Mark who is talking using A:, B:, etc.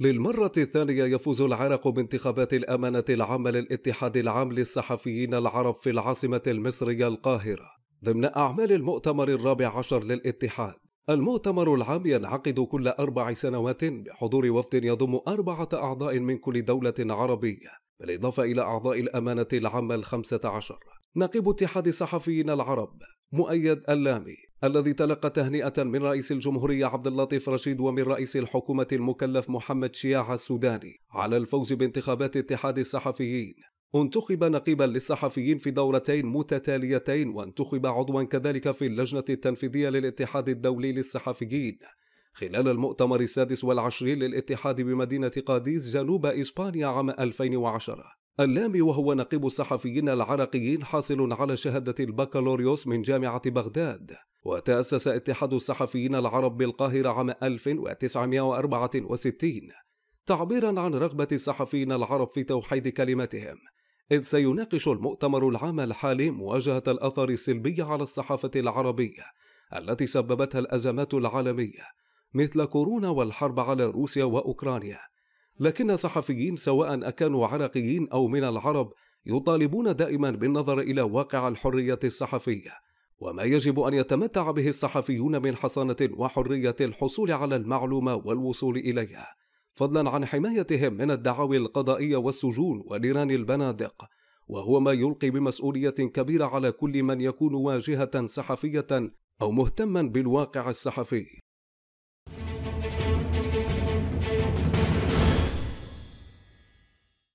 A: للمرة الثانية يفوز العرق بانتخابات الأمانة العامة للاتحاد العام للصحفيين العرب في العاصمة المصرية القاهرة ضمن أعمال المؤتمر الرابع عشر للاتحاد المؤتمر العام ينعقد كل أربع سنوات بحضور وفد يضم أربعة أعضاء من كل دولة عربية بالإضافة إلى أعضاء الأمانة العامة الخمسة عشر نقيب اتحاد الصحفيين العرب مؤيد اللامي الذي تلقى تهنئة من رئيس الجمهورية عبد اللطيف رشيد ومن رئيس الحكومة المكلف محمد شياع السوداني على الفوز بانتخابات اتحاد الصحفيين انتخب نقيبا للصحفيين في دورتين متتاليتين وانتخب عضوا كذلك في اللجنة التنفيذية للاتحاد الدولي للصحفيين خلال المؤتمر السادس والعشرين للاتحاد بمدينة قاديس جنوب إسبانيا عام 2010 اللامي وهو نقيب الصحفيين العراقيين حاصل على شهادة البكالوريوس من جامعة بغداد وتأسس اتحاد الصحفيين العرب بالقاهرة عام 1964 تعبيرا عن رغبة الصحفيين العرب في توحيد كلمتهم إذ سيناقش المؤتمر العام الحالي مواجهة الأثر السلبي على الصحافة العربية التي سببتها الأزمات العالمية مثل كورونا والحرب على روسيا وأوكرانيا لكن صحفيين سواء أكانوا عراقيين أو من العرب يطالبون دائما بالنظر إلى واقع الحرية الصحفية وما يجب أن يتمتع به الصحفيون من حصانة وحرية الحصول على المعلومة والوصول إليها فضلا عن حمايتهم من الدعاوي القضائية والسجون ونيران البنادق وهو ما يلقي بمسؤولية كبيرة على كل من يكون واجهة صحفية أو مهتما بالواقع الصحفي